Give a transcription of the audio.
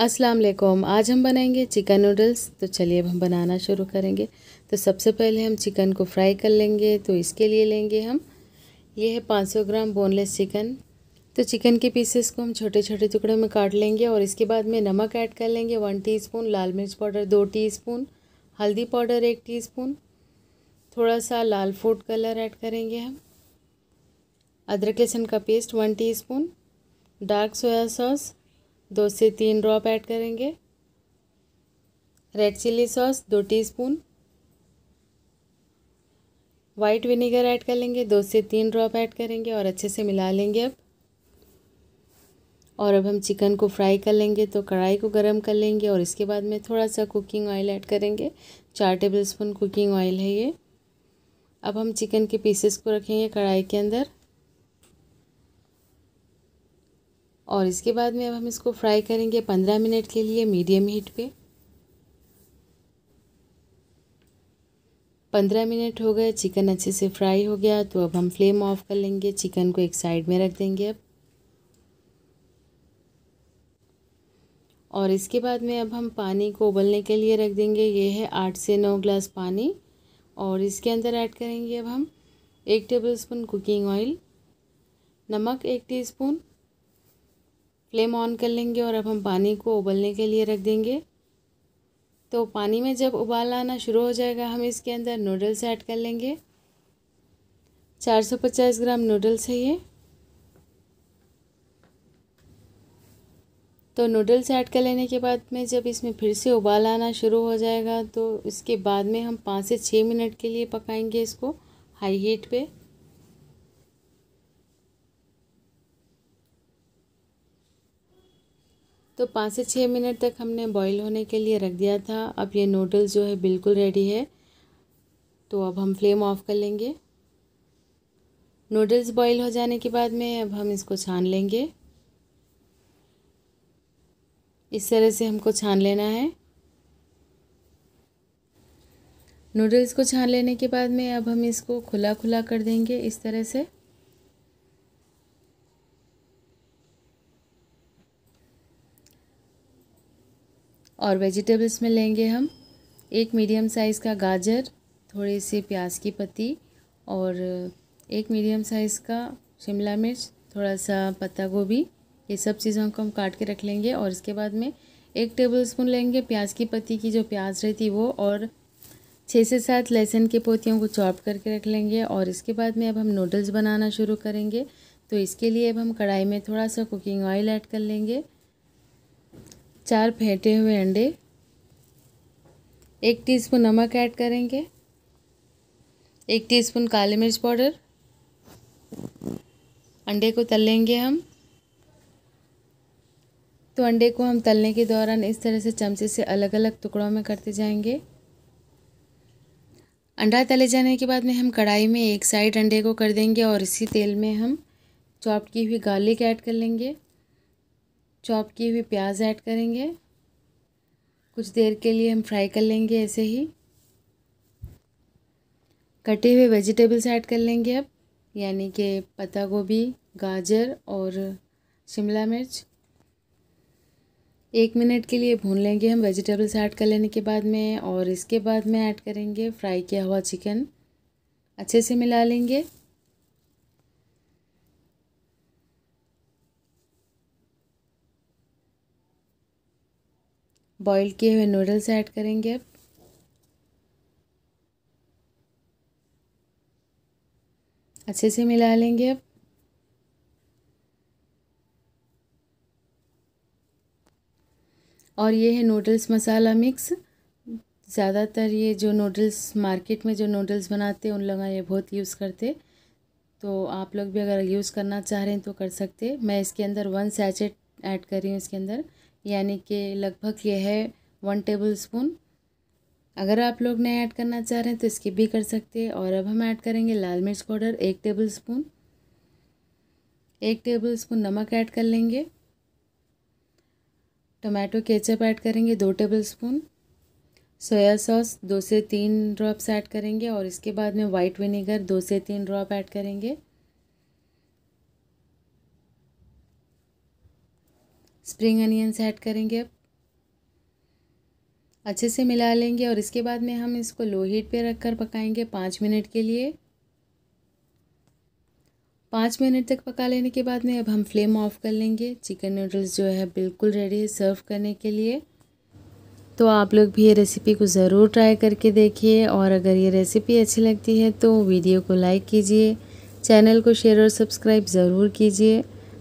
अस्सलाम वालेकुम आज हम बनाएंगे चिकन नूडल्स तो चलिए अब हम बनाना शुरू करेंगे तो सबसे पहले हम चिकन को फ्राई कर लेंगे तो इसके लिए लेंगे हम ये है 500 ग्राम बोनलेस चिकन तो चिकन के पीसेस को हम छोटे छोटे टुकड़े में काट लेंगे और इसके बाद में नमक ऐड कर लेंगे वन स्पून लाल मिर्च पाउडर दो स्पून हल्दी पाउडर एक स्पून थोड़ा सा लाल फूड कलर ऐड करेंगे हम अदरक लहसुन का paste one spoon dark soya sauce दो से तीन ड्रॉप ऐड करेंगे रेड चिली सॉस दो टीस्पून वाइट विनेगर ऐड कर लेंगे दो से तीन ड्रॉप ऐड करेंगे और अच्छे से मिला लेंगे अब और अब हम चिकन को फ्राई कर लेंगे तो कढ़ाई को गर्म कर लेंगे और इसके बाद में थोड़ा सा कुकिंग ऑयल ऐड करेंगे चार टेबल स्पून कुकिंग ऑयल है ये अब हम चिकन के पीसेस को रखेंगे कढ़ाई के अंदर और इसके बाद में अब हम इसको फ्राई करेंगे पंद्रह मिनट के लिए मीडियम हीट पे पंद्रह मिनट हो गए चिकन अच्छे से फ्राई हो गया तो अब हम फ्लेम ऑफ कर लेंगे चिकन को एक साइड में रख देंगे अब और इसके बाद में अब हम पानी को उबलने के लिए रख देंगे ये है आठ से नौ ग्लास पानी और इसके अंदर ऐड करेंगे अब हम एक टेबलस्पून कुकिंग ऑयल नमक एक टीस्पून फ्लेम ऑन कर लेंगे और अब हम पानी को उबलने के लिए रख देंगे तो पानी में जब उबाल आना शुरू हो जाएगा हम इसके अंदर नूडल्स ऐड कर लेंगे 450 ग्राम नूडल्स है ये तो नूडल्स ऐड कर लेने के बाद में जब इसमें फिर से उबाल आना शुरू हो जाएगा तो इसके बाद में हम पाँच से छः मिनट के लिए पकाएंगे इसको हाई हीट पे तो पाँच से छः मिनट तक हमने बॉईल होने के लिए रख दिया था अब ये नूडल्स जो है बिल्कुल रेडी है तो अब हम फ्लेम ऑफ़ कर लेंगे नूडल्स बॉईल हो जाने के बाद में अब हम इसको छान लेंगे इस तरह से हमको छान लेना है नूडल्स को छान लेने के बाद में अब हम इसको खुला खुला कर देंगे इस तरह से और वेजिटेबल्स में लेंगे हम एक मीडियम साइज़ का गाजर थोड़े से प्याज की पत्ती और एक मीडियम साइज़ का शिमला मिर्च थोड़ा सा पत्ता गोभी ये सब चीज़ों को हम काट के रख लेंगे और इसके बाद में एक टेबल स्पून लेंगे प्याज की पत्ती की जो प्याज रहती वो और छः से सात लहसुन के पोतियों को चॉप करके रख लेंगे और इसके बाद में अब हम नूडल्स बनाना शुरू करेंगे तो इसके लिए अब हम कढ़ाई में थोड़ा सा कुकिंग ऑयल ऐड कर लेंगे चार फेंटे हुए अंडे एक टीस्पून नमक ऐड करेंगे एक टीस्पून काली मिर्च पाउडर अंडे को तल लेंगे हम तो अंडे को हम तलने के दौरान इस तरह से चमचे से अलग अलग टुकड़ों में करते जाएंगे अंडा तले जाने के बाद में हम कढ़ाई में एक साइड अंडे को कर देंगे और इसी तेल में हम चॉप की हुई गार्लिक ऐड कर लेंगे चॉप किए हुए प्याज ऐड करेंगे कुछ देर के लिए हम फ्राई कर लेंगे ऐसे ही कटे हुए वेजिटेबल्स ऐड कर लेंगे अब यानी कि पत्ता गोभी गाजर और शिमला मिर्च एक मिनट के लिए भून लेंगे हम वेजिटेबल्स ऐड कर लेने के बाद में और इसके बाद में ऐड करेंगे फ्राई किया हुआ चिकन अच्छे से मिला लेंगे बॉईल किए हुए नूडल्स ऐड करेंगे अब अच्छे से मिला लेंगे अब और ये है नूडल्स मसाला मिक्स ज़्यादातर ये जो नूडल्स मार्केट में जो नूडल्स बनाते हैं उन लोग ये बहुत यूज़ करते तो आप लोग भी अगर यूज़ करना चाह रहे हैं तो कर सकते मैं इसके अंदर वन सैचेट ऐड कर रही हूँ इसके अंदर यानी कि लगभग ये है वन टेबल स्पून अगर आप लोग नया ऐड करना चाह रहे हैं तो इसकी भी कर सकते हैं और अब हम ऐड करेंगे लाल मिर्च पाउडर एक टेबल स्पून एक टेबल स्पून नमक ऐड कर लेंगे टमाटो केचप ऐड करेंगे दो टेबल स्पून सोया सॉस दो से तीन ड्रॉप्स ऐड करेंगे और इसके बाद में वाइट विनेगर दो से तीन ड्रॉप ऐड करेंगे स्प्रिंग अनियंस ऐड करेंगे अब अच्छे से मिला लेंगे और इसके बाद में हम इसको लो हीट पे रख कर पकाएँगे पाँच मिनट के लिए पाँच मिनट तक पका लेने के बाद में अब हम फ्लेम ऑफ कर लेंगे चिकन नूडल्स जो है बिल्कुल रेडी है सर्व करने के लिए तो आप लोग भी ये रेसिपी को ज़रूर ट्राई करके देखिए और अगर ये रेसिपी अच्छी लगती है तो वीडियो को लाइक कीजिए चैनल को शेयर और सब्सक्राइब ज़रूर कीजिए